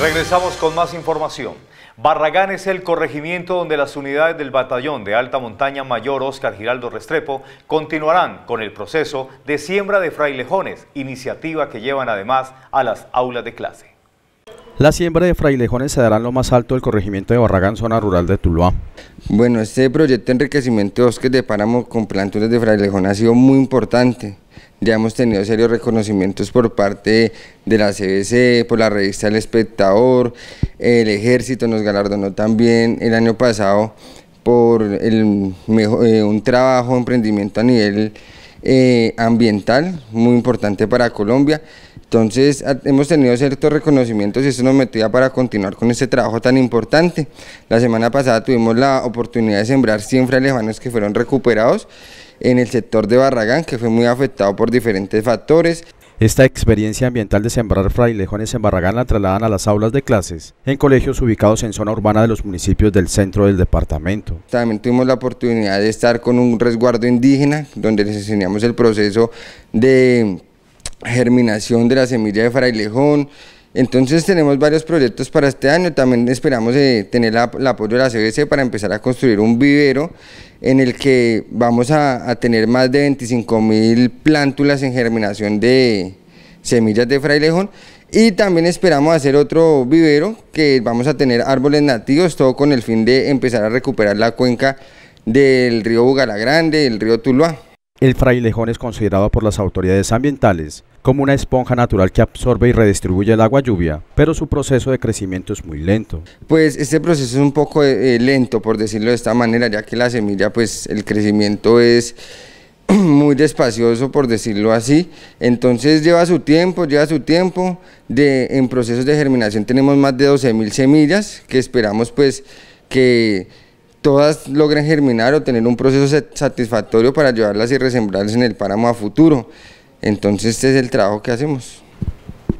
Regresamos con más información. Barragán es el corregimiento donde las unidades del batallón de alta montaña mayor Oscar Giraldo Restrepo continuarán con el proceso de siembra de frailejones, iniciativa que llevan además a las aulas de clase. La siembra de frailejones se dará en lo más alto del corregimiento de Barragán, zona rural de Tuluá. Bueno, este proyecto de enriquecimiento de bosques de páramo con plantones de frailejones ha sido muy importante ya hemos tenido serios reconocimientos por parte de la CBC, por la revista El Espectador, el Ejército nos galardonó también el año pasado por el, eh, un trabajo, emprendimiento a nivel eh, ambiental, muy importante para Colombia. Entonces hemos tenido ciertos reconocimientos y eso nos metía para continuar con este trabajo tan importante. La semana pasada tuvimos la oportunidad de sembrar 100 frailejanos que fueron recuperados en el sector de Barragán, que fue muy afectado por diferentes factores. Esta experiencia ambiental de sembrar frailejones en Barragán la trasladan a las aulas de clases en colegios ubicados en zona urbana de los municipios del centro del departamento. También tuvimos la oportunidad de estar con un resguardo indígena donde les enseñamos el proceso de germinación de la semilla de frailejón, entonces tenemos varios proyectos para este año, también esperamos eh, tener el apoyo de la CBC para empezar a construir un vivero en el que vamos a, tener más de 25 mil plántulas en germinación de semillas de frailejón y también esperamos hacer otro vivero que vamos a tener árboles nativos, todo con el fin de empezar a recuperar la cuenca del río Bugala Grande, el río Tuluá. El frailejón es considerado por las autoridades ambientales como una esponja natural que absorbe y redistribuye el agua lluvia, pero su proceso de crecimiento es muy lento. Pues este proceso es un poco eh, eh, lento, por decirlo de esta manera, ya que la semilla, pues el crecimiento es muy despacioso, por decirlo así. Entonces lleva su tiempo, lleva su tiempo. De, en procesos de germinación tenemos más de 12.000 semillas que esperamos pues que todas logren germinar o tener un proceso satisfactorio para llevarlas y resembrarlas en el páramo a futuro. Entonces este es el trabajo que hacemos.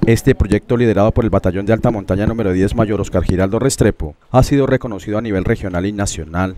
Este proyecto liderado por el Batallón de Alta Montaña número 10 Mayor Oscar Giraldo Restrepo ha sido reconocido a nivel regional y nacional